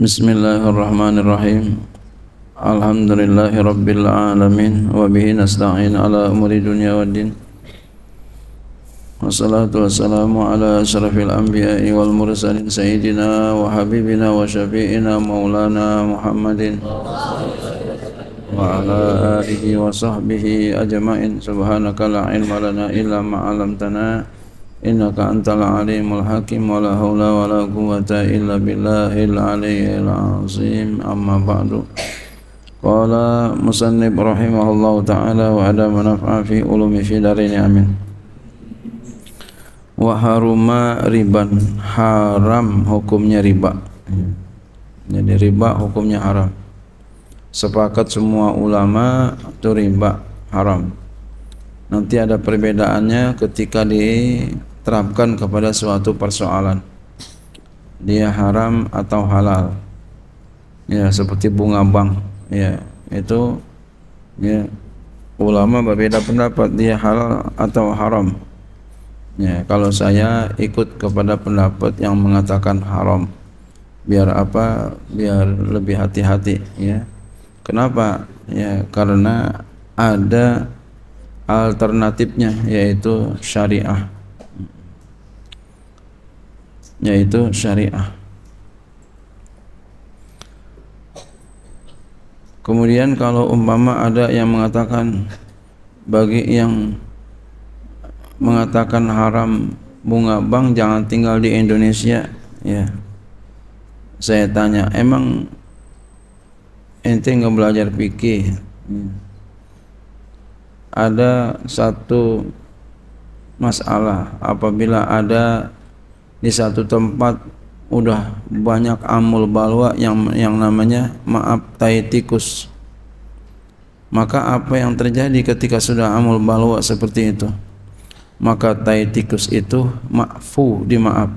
بسم الله الرحمن الرحيم الحمد لله رب العالمين وبه نستعين على أمور الدنيا والدين والصلاة والسلام على أشرف الأنبياء والمرسلين سيدنا وحبيبنا وشفيئنا مولانا محمد وعلى آله وصحبه أجمعين سبحانك لا علم لنا إلا ما علمتنا innaka antal alimul hakim wa la hawla wa la quwata illa billahil aliyyil azim amma ba'du qala musannib rahimahullah ta'ala wa ada manafa fi ulumi fi darini amin wa haruma riban haram hukumnya riba jadi riba hukumnya haram sepakat semua ulama itu riba haram nanti ada perbedaannya ketika di terapkan kepada suatu persoalan dia haram atau halal ya seperti bunga bank ya itu ya ulama berbeda pendapat dia halal atau haram ya kalau saya ikut kepada pendapat yang mengatakan haram biar apa biar lebih hati-hati ya kenapa ya karena ada alternatifnya yaitu syariah yaitu syariah. Kemudian kalau umpama ada yang mengatakan bagi yang mengatakan haram bunga bank jangan tinggal di Indonesia ya saya tanya emang ente nggak belajar pikir ada satu masalah apabila ada di satu tempat udah banyak amul balwa yang yang namanya maaf tai tikus maka apa yang terjadi ketika sudah amul balwa seperti itu maka tai tikus itu makfu dimaaf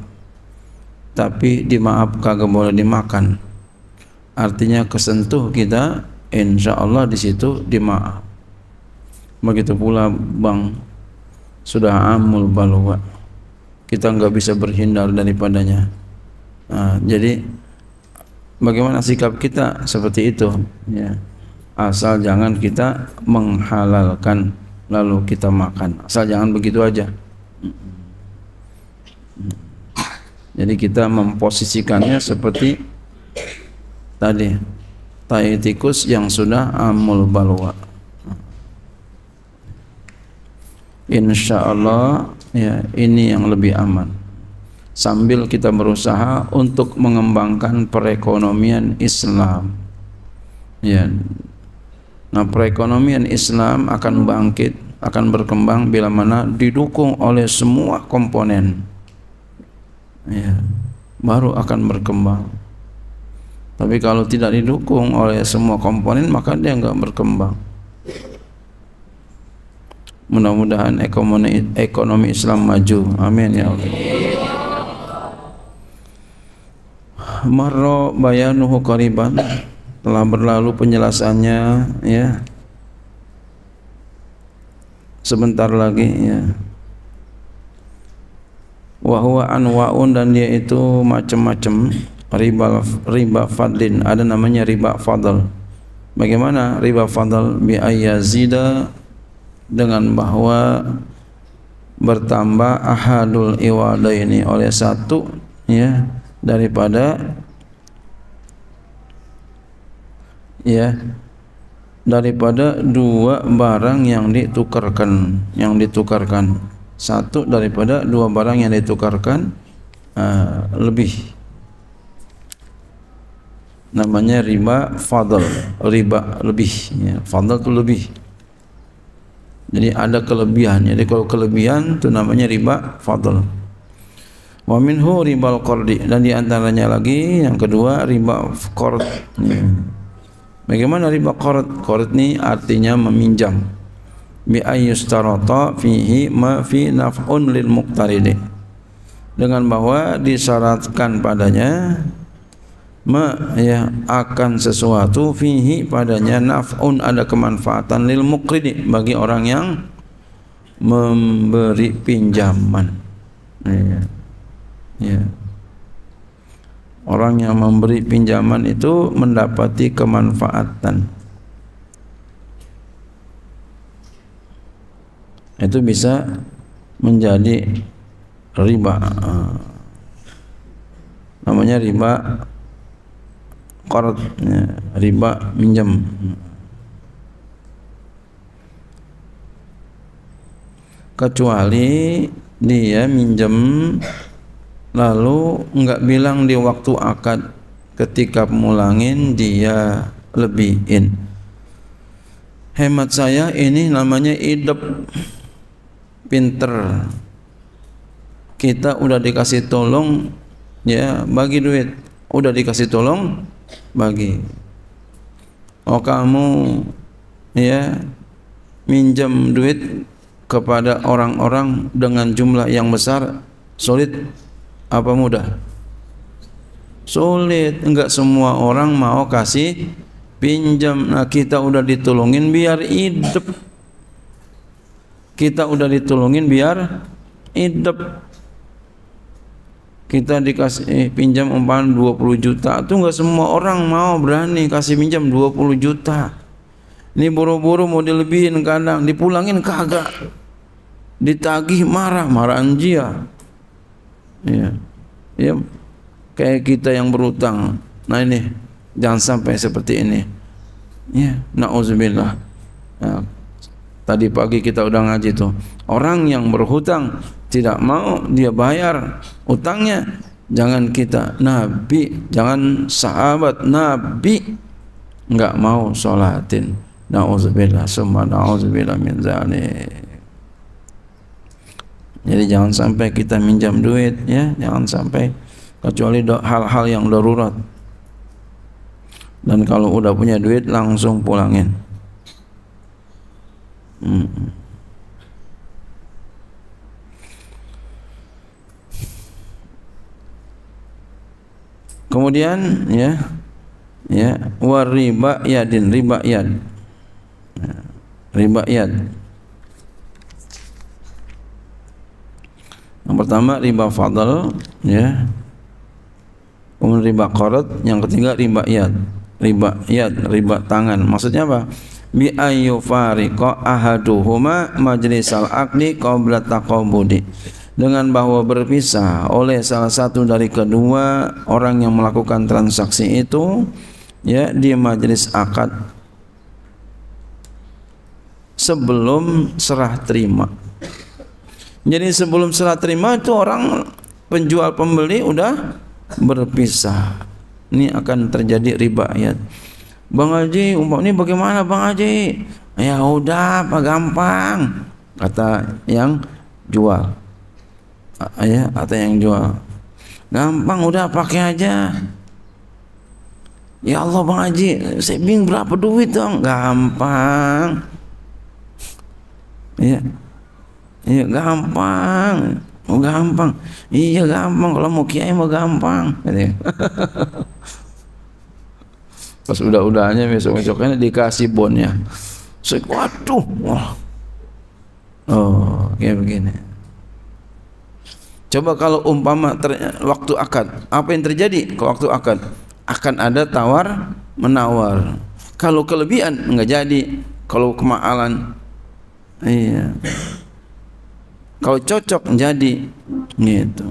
tapi dimaaf kagak boleh dimakan artinya kesentuh kita insya Allah di situ dimaaf begitu pula bang sudah amul balwa kita nggak bisa berhindar daripadanya nah, jadi bagaimana sikap kita seperti itu ya asal jangan kita menghalalkan lalu kita makan asal jangan begitu aja jadi kita memposisikannya seperti tadi tai tikus yang sudah amul balwa. Insya Allah ya ini yang lebih aman sambil kita berusaha untuk mengembangkan perekonomian Islam ya nah perekonomian Islam akan bangkit akan berkembang bila mana didukung oleh semua komponen ya baru akan berkembang tapi kalau tidak didukung oleh semua komponen maka dia nggak berkembang mudah-mudahan ekonomi ekonomi Islam maju amin ya Allah marro bayanuhu qariban telah berlalu penjelasannya ya sebentar lagi ya wa huwa anwaun dan dia itu macam-macam riba riba fadlin ada namanya riba fadl bagaimana riba fadl bi ayyazida dengan bahwa bertambah ahadul ini oleh satu ya daripada ya daripada dua barang yang ditukarkan yang ditukarkan satu daripada dua barang yang ditukarkan uh, lebih namanya riba fadl riba lebih ya fadl itu lebih jadi ada kelebihan. Jadi kalau kelebihan itu namanya riba fadl. Wa minhu riba al-qardi dan di antaranya lagi yang kedua riba qard. Hmm. Bagaimana riba qard? Qard ini artinya meminjam. Bi ayyustarata fihi ma fi naf'un lil muqtaridi. Dengan bahwa disyaratkan padanya me, ya, akan sesuatu fihi padanya naf'un ada kemanfaatan lil muqridi bagi orang yang memberi pinjaman ya. ya orang yang memberi pinjaman itu mendapati kemanfaatan itu bisa menjadi riba namanya riba qard ya, riba minjam kecuali dia minjem lalu enggak bilang di waktu akad ketika pulangin dia lebihin hemat saya ini namanya idep pinter kita udah dikasih tolong ya bagi duit udah dikasih tolong bagi oh kamu ya minjam duit kepada orang-orang dengan jumlah yang besar sulit apa mudah sulit enggak semua orang mau kasih pinjam nah kita udah ditolongin biar hidup kita udah ditolongin biar hidup kita dikasih pinjam eh, pinjam umpan 20 juta tuh nggak semua orang mau berani kasih pinjam 20 juta ini buru-buru mau dilebihin kadang dipulangin kagak ditagih marah marah anjia. ya ya kayak kita yang berutang nah ini jangan sampai seperti ini ya nauzubillah ya. tadi pagi kita udah ngaji tuh orang yang berhutang tidak mau dia bayar utangnya jangan kita nabi jangan sahabat nabi enggak mau sholatin na'udzubillah summa na'udzubillah min zalik jadi jangan sampai kita minjam duit ya jangan sampai kecuali hal-hal yang darurat dan kalau udah punya duit langsung pulangin hmm. Kemudian ya ya war riba yadin riba yad. Riba yad. Yang pertama riba fadl ya. Kemudian riba qarad, yang ketiga riba yad. Riba yad, riba tangan. Maksudnya apa? Bi fariqa ahaduhuma majlisal aqdi qabla taqabudi dengan bahwa berpisah oleh salah satu dari kedua orang yang melakukan transaksi itu ya di majelis akad sebelum serah terima. Jadi sebelum serah terima itu orang penjual pembeli udah berpisah. Ini akan terjadi riba ya. Bang Haji, ini bagaimana Bang Haji? Ya udah, apa gampang? Kata yang jual. Ah, ya atau yang jual gampang udah pakai aja ya Allah bang Haji saving berapa duit dong gampang ya ya gampang mau oh, gampang iya gampang kalau mau kiai mau gampang pas udah-udahnya besok besoknya dikasih bonnya sekuat waduh wah oh kayak begini Coba kalau umpama waktu akad, apa yang terjadi ke waktu akad? Akan ada tawar menawar. Kalau kelebihan enggak jadi, kalau kemahalan, iya. Kalau cocok jadi, gitu.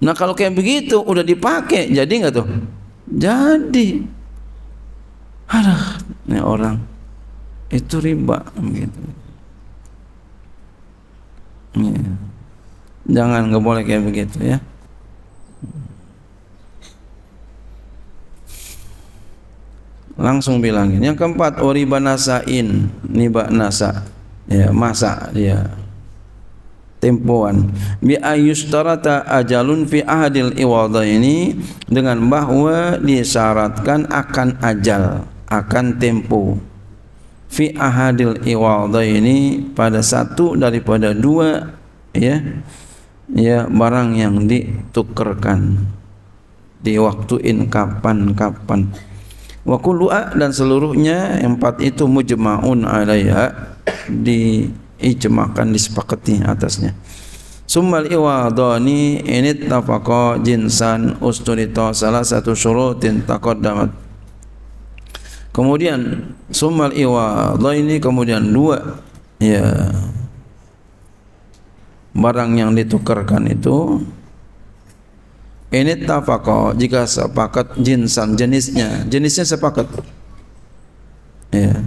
Nah kalau kayak begitu udah dipakai, jadi enggak tuh? Jadi. Aduh, ini orang itu riba gitu. Yeah jangan nggak boleh kayak begitu ya langsung bilangin yang keempat ori nasain niba nasa ya masa dia tempoan bi ayustarata ajalun fi ahadil iwada ini dengan bahwa disyaratkan akan ajal akan tempo fi ahadil iwada ini pada satu daripada dua ya ya barang yang ditukarkan di waktu in kapan-kapan wa kullu'a dan seluruhnya empat itu mujma'un alaiha diijmakan disepakati atasnya Summal iwadani ini tafaqa jinsan usturita salah satu syurutin taqaddamat Kemudian summal iwadani kemudian dua ya barang yang ditukarkan itu ini tafaqo jika sepakat jinsan jenisnya jenisnya sepakat ya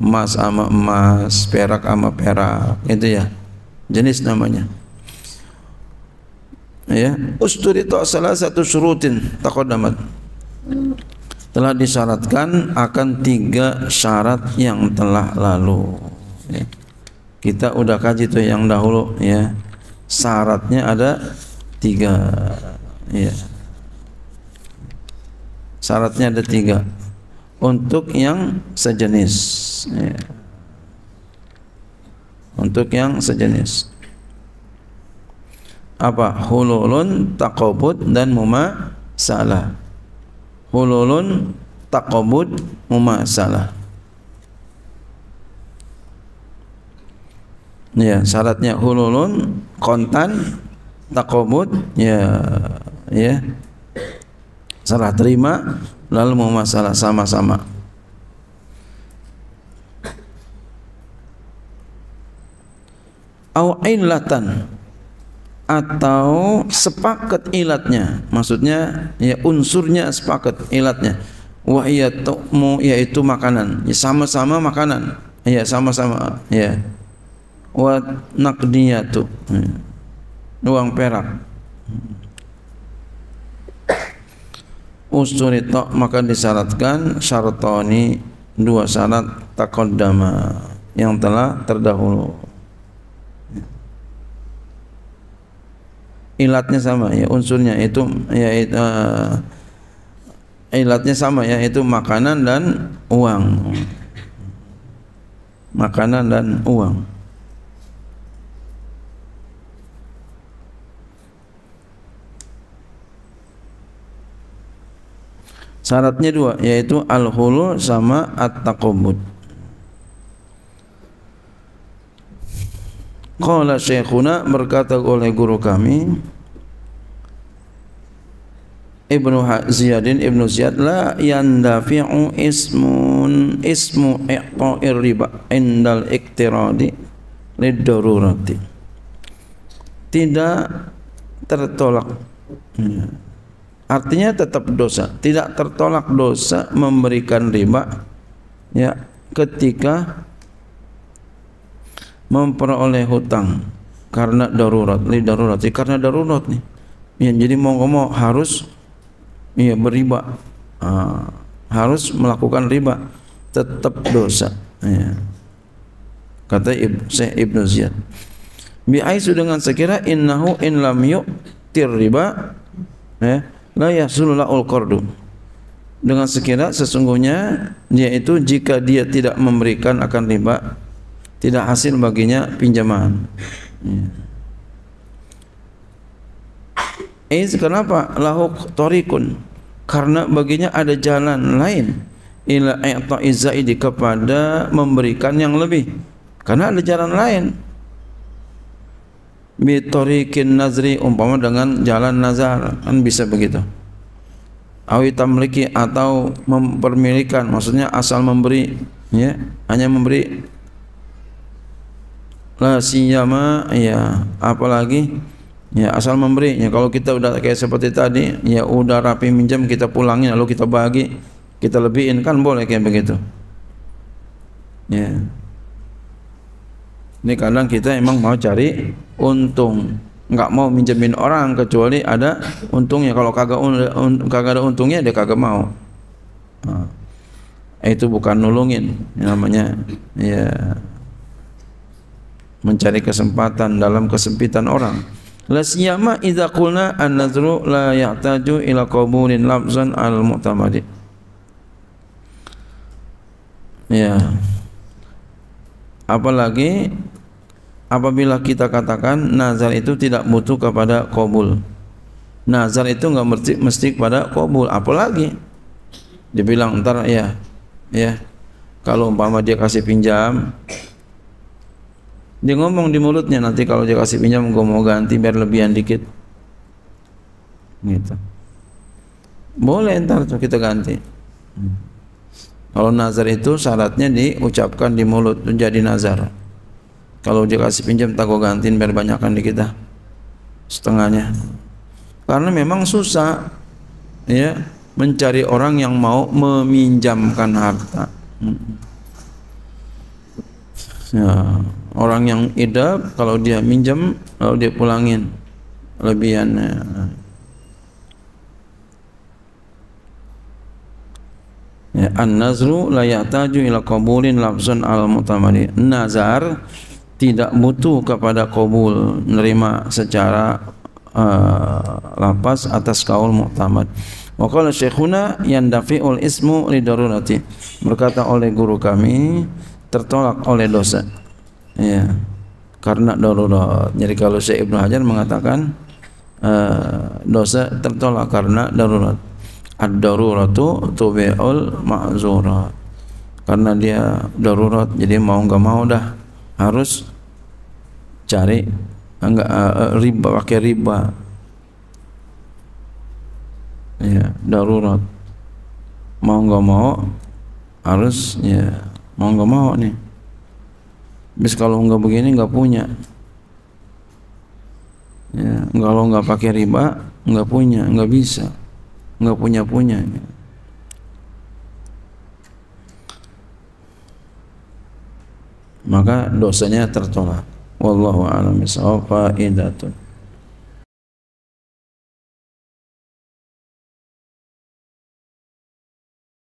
emas sama emas perak sama perak itu ya jenis namanya ya usturi salah satu syurutin takodamat telah disyaratkan akan tiga syarat yang telah lalu ya. Kita udah kaji tuh yang dahulu ya. Syaratnya ada tiga ya. Syaratnya ada tiga untuk yang sejenis. Ya. Untuk yang sejenis apa hululun takobut dan muma salah hululun takobut muma salah ya syaratnya hululun kontan takomut ya ya salah terima lalu mau masalah sama-sama au ilatan atau sepaket ilatnya maksudnya ya unsurnya sepaket ilatnya wa iya yaitu makanan ya sama-sama makanan ya sama-sama ya wa naqdiyatu hmm. uang perak usturita maka disyaratkan syaratoni dua syarat takoddama yang telah terdahulu ilatnya sama ya unsurnya itu ya uh, ilatnya sama ya itu makanan dan uang makanan dan uang Syaratnya dua, yaitu al-hulu sama at-taqabbud. Qala syekhuna berkata oleh guru kami Ibnu Ziyadin Ibnu Ziyad la yandafi'u ismun ismu iqta'ir riba indal iktiradi lidarurati tidak tertolak ya artinya tetap dosa tidak tertolak dosa memberikan riba ya ketika memperoleh hutang karena darurat ini darurat ini karena darurat nih ya jadi mau ngomong harus ya beriba uh, harus melakukan riba tetap dosa ya. kata Ibn, Syekh Ibnu Ziyad biaisu dengan sekira innahu in lam yu'tir riba ya la nah, yahsulula qardu dengan sekira sesungguhnya dia itu jika dia tidak memberikan akan riba tidak hasil baginya pinjaman ya. Eh, kenapa? lahuk torikun Karena baginya ada jalan lain Ila i'ta'iz zaidi kepada memberikan yang lebih Karena ada jalan lain Mitorikin nazri umpama dengan jalan nazar kan bisa begitu awi memiliki atau mempermilikan maksudnya asal memberi ya hanya memberi la siyama ya apalagi ya asal memberi ya kalau kita udah kayak seperti tadi ya udah rapi minjam kita pulangin lalu kita bagi kita lebihin kan boleh kayak begitu ya ini kadang kita emang mau cari untung, nggak mau minjemin orang kecuali ada untungnya. Kalau kagak un, kagak ada untungnya dia kagak mau. Nah, itu bukan nulungin, namanya ya mencari kesempatan dalam kesempitan orang. Lasyama idza qulna an-nazru la yahtaju ila qabulin lafzan al-mu'tamadi. Ya. Yeah apalagi apabila kita katakan nazar itu tidak butuh kepada Kobul, nazar itu nggak mesti mesti kepada kobul apalagi dibilang ntar ya ya kalau umpama dia kasih pinjam dia ngomong di mulutnya nanti kalau dia kasih pinjam gue mau ganti biar lebihan dikit gitu boleh ntar tuh kita ganti hmm. Kalau nazar itu syaratnya diucapkan di mulut menjadi nazar. Kalau dia kasih pinjam tak gue gantiin biar banyakkan di kita setengahnya. Karena memang susah ya mencari orang yang mau meminjamkan harta. Ya, orang yang idap kalau dia minjam lalu dia pulangin lebihannya. Ya, An-nazru la yahtaju ila qabulin lafzun al-mutamadi. Nazar tidak butuh kepada qabul, nerima secara uh, lapas atas kaul mu'tamad. Wa qala syekhuna yandafi'ul ismu darurati. Berkata oleh guru kami tertolak oleh dosa. Ya. Karena darurat. Jadi kalau Syekh Ibnu Hajar mengatakan uh, dosa tertolak karena darurat ad-daruratu tubi'ul ma'zura karena dia darurat jadi mau nggak mau dah harus cari enggak eh, eh, riba pakai riba ya darurat mau nggak mau harus ya mau nggak mau nih bis kalau nggak begini nggak punya ya kalau nggak pakai riba nggak punya nggak bisa nggak punya punya maka dosanya tertolak wallahu a'lam bishawab faidatun